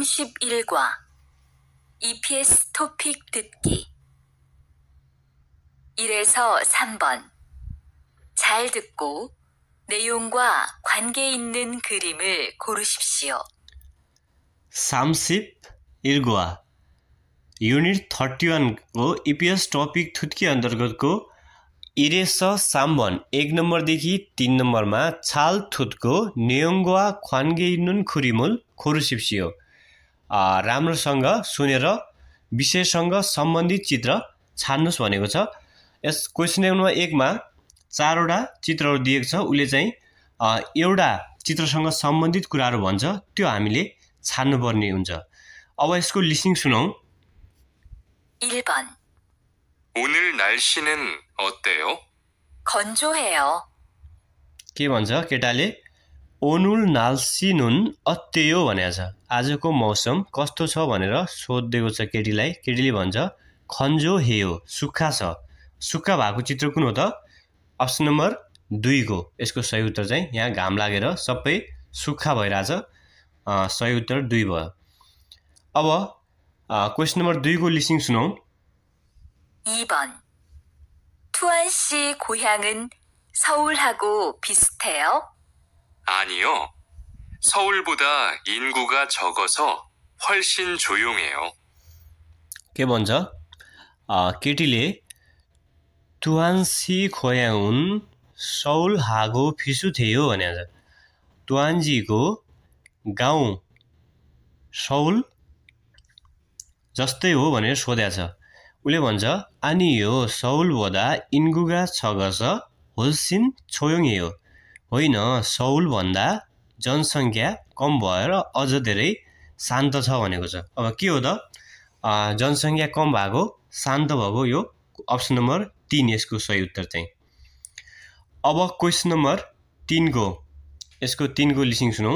31과 EPS 토픽 듣기 1에서 3번 잘 듣고 내용과 관계 있는 그림을 고르십시오. 31과 unit thirty वानको EPS topic थुत्की अन्तर्गतको इरेस साम्बन एक नम्बरदेखि तिन नम्बरमा छाल थुतको नेयोङ्गवा ख्वान्गेनुन खुरिमुल खोरुसिप्सियो राम्रोसँग सुनेर विषयसँग सम्बन्धित चित्र छान्नुहोस् भनेको छ यस क्वेसन नम्बर एकमा चारवटा चित्रहरू दिएको छ उसले चाहिँ एउटा चित्रसँग सम्बन्धित कुराहरू भन्छ त्यो हामीले छान्नुपर्ने हुन्छ अब यसको लिसिङ सुनौ 1번 오늘 날씨는 어때요? 건조해요. के भन्छ केटाले ओनुल नाल्सिनुन अत्ययो भनेको छ आजको मौसम कस्तो छ भनेर सोधिदिएको छ केटीलाई केटीले भन्छ खन्जो हेयो सुक्खा छ सुक्खा भएको चित्र कुन हो त अप्सन नम्बर दुईको यसको सही उत्तर चाहिँ यहाँ घाम लागेर सबै सुक्खा भइरहेछ सही उत्तर दुई भयो अब क्वेसन नम्बर दुईको लिसिङ सुनौ 투안 씨 고향은 서울하고 비슷해요? 아니요. 서울보다 인구가 적어서 훨씬 조용해요. के भन्छ केटीले तुवान्सी खोयाउन सौल हागो फिसु थियो भने तुवान्जीको गाउँ सौल जस्तै हो भनेर सोध्या छ उसले भन्छ अनि यो सौल बोदा इन्गुगा छगस होल्सिन छोयोङ हो होइन सौलभन्दा जनसङ्ख्या कम भएर अझ धेरै शान्त छ भनेको छ अब के हो त जनसङ्ख्या कम भएको शान्त भएको यो अप्सन नम्बर तिन यसको सही उत्तर चाहिँ अब क्वेसन नम्बर तिनको यसको तिनको लिसिङ सुनौँ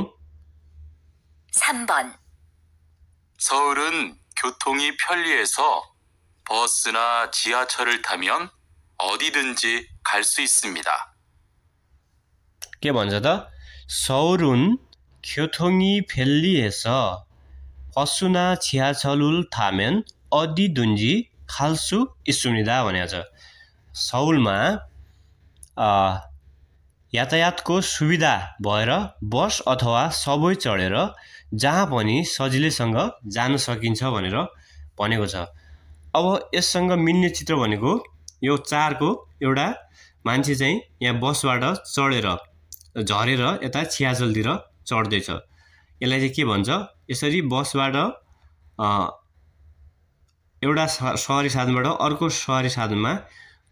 3번 서울은 교통이 편리해서 버스나 지하철을 타면 어디든지 갈 수 있습니다. के भन्छ त सौरुन ख्योथोङी फेल्लिएस असुना छियाछलुल थामेन दुन्जी खाल्सु इसुनिदा भनेको छ सौलमा यातायातको सुविधा भएर बस अथवा सबै चढेर जहाँ पनि सजिलैसँग जान सकिन्छ भनेर भनेको छ अब यससँग मिल्ने चित्र भनेको यो चारको एउटा मान्छे चाहिँ यहाँ बसबाट चढेर झरेर यता छियाचलतिर चढ्दैछ यसलाई चाहिँ के भन्छ यसरी बसबाट एउटा सहरी साधनबाट अर्को सहरी साधनमा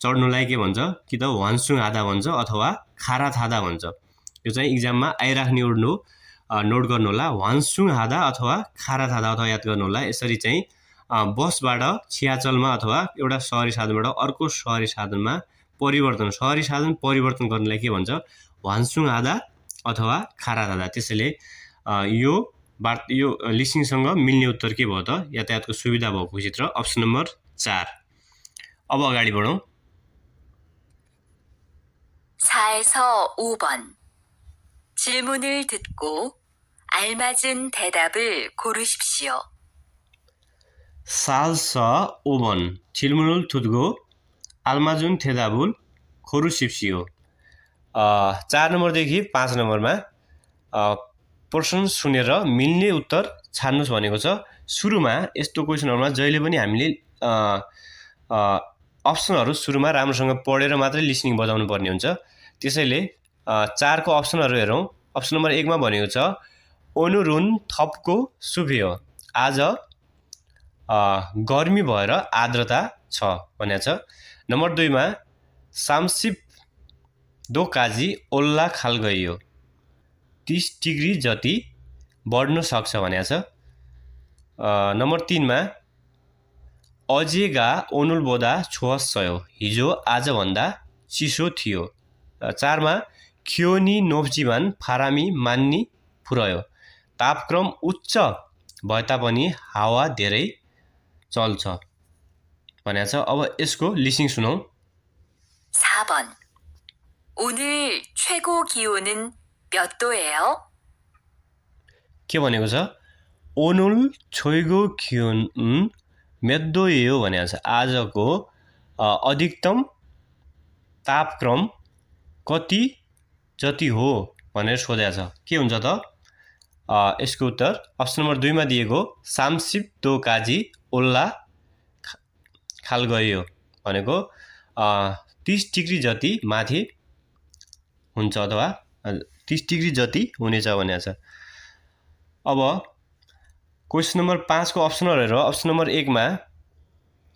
चढ्नुलाई के भन्छ कि त वान्सुङ आधा भन्छ अथवा खारा थादा भन्छ यो चाहिँ इक्जाममा आइराख्ने उड्नु नोट नोट होला वान्सुङ आधा अथवा खारा थादा अथवा याद गर्नु होला यसरी चाहिँ बसबाट छियाचलमा अथवा एउटा सहरी साधनबाट अर्को सहरी साधनमा परिवर्तन सहरी साधन परिवर्तन गर्नलाई के भन्छ भान्सुङ आधा अथवा खारा आधा त्यसैले यो बा यो लिसिङसँग मिल्ने उत्तर के भयो त यातायातको सुविधा भएको क्षेत्र अप्सन नम्बर चार अब अगाडि बढौँ 사에서 5번 질문을 듣고 알맞은 대답을 고르십시오. 5번 질문을 듣고 आल्माजुन थेदाबुल खोरु सिप्सियो चार नम्बरदेखि पाँच नम्बरमा प्रश्न सुनेर मिल्ने उत्तर छान्नुहोस् भनेको छ सुरुमा यस्तो क्वेसनहरूमा जहिले पनि हामीले अप्सनहरू सुरुमा राम्रोसँग पढेर मात्रै लिसनिङ बजाउनु पर्ने हुन्छ त्यसैले चारको अप्सनहरू हेरौँ अप्सन नम्बर एकमा भनेको छ ओनुरुन थपको सुभियो आज गर्मी भएर आर्द्रता छ भनेको छ नम्बर दुईमा सामसिप दोकाजी ओल्ला खाल गइयो तिस डिग्री जति बढ्न सक्छ भनेको छ नम्बर तिनमा अजेगा ओनुलबोदा छोहसयो हिजो आजभन्दा चिसो थियो चारमा खियोनी नोप्जिमान फारामी मान्नी पुऱ्यायो तापक्रम उच्च भए तापनि हावा धेरै चल्छ भनेको छ अब यसको लिसिङ सुनौ 4번 오늘 최고 기온은 몇 도예요? के भनेको छ ओनुल छोइगो खियोन यो भनेको छ आजको अधिकतम तापक्रम कति जति हो भनेर सोधेको छ के हुन्छ त यसको उत्तर अप्सन नम्बर दुईमा दिएको सामसिप दो काजी ओल्ला खाल गयो भनेको तिस डिग्री जति माथि हुन्छ अथवा तिस डिग्री जति हुनेछ भनेको छ अब क्वेसन नम्बर पाँचको अप्सनल हेरौँ अप्सन नम्बर एकमा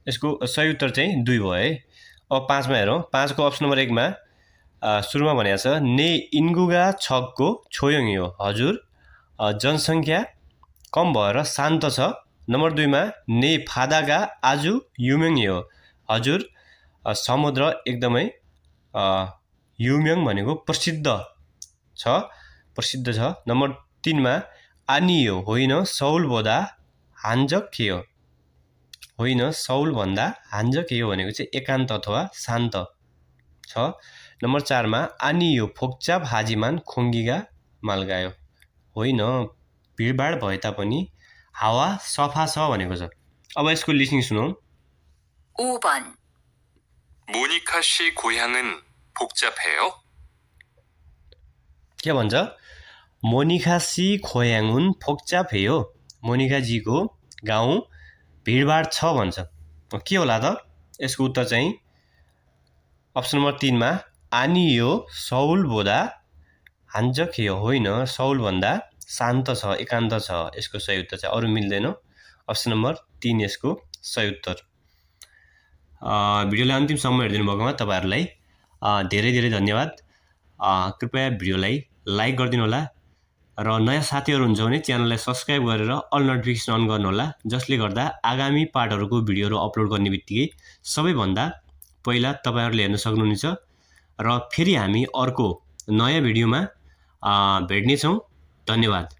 यसको सही उत्तर चाहिँ दुई भयो है अब पाँचमा हेरौँ पाँचको अप्सन नम्बर एकमा सुरुमा भनेको छ ने इन्गुगा छकको छोयोङ यो हजुर जनसङ्ख्या कम भएर शान्त छ नम्बर दुईमा ने फादागा आज युम्याङ हो हजुर समुद्र एकदमै युम्याङ भनेको प्रसिद्ध छ प्रसिद्ध छ नम्बर तिनमा आनियो होइन सौलभन्दा हान्जक के होइन सौलभन्दा हान्जक के हो भनेको चाहिँ एकान्त अथवा शान्त छ नम्बर चारमा आनियो फोक्चा हाजिमान खोङ्गिगा मालगायो होइन भिडभाड भए तापनि हावा सफा छ भनेको छ अब यसको लिसनिङ सुनौँ 5번 मोनिका सी गोयाङन 복잡해요? के भन्छ मोनिका सी खोयाङ हुन् हो मोनिकाजीको गाउँ भिडभाड छ भन्छ के होला त यसको उत्तर चाहिँ अप्सन नम्बर तिनमा आनियो सौल बोदा हान्जक होइन सौलभन्दा शान्त छ एकान्त छ यसको सही उत्तर चाहिँ अरू मिल्दैन अप्सन नम्बर तिन यसको सही उत्तर भिडियोलाई अन्तिम समय हेरिदिनु भएकोमा तपाईँहरूलाई धेरै धेरै धन्यवाद कृपया भिडियोलाई लाइक गरिदिनु होला र नयाँ साथीहरू हुन्छ भने च्यानललाई सब्सक्राइब गरेर अल नोटिफिकेसन अन गर्नुहोला जसले गर्दा आगामी पार्टहरूको भिडियोहरू अपलोड गर्ने बित्तिकै सबैभन्दा पहिला तपाईँहरूले हेर्न सक्नुहुनेछ र फेरि हामी अर्को नयाँ भिडियोमा भेट्नेछौँ धन्यवाद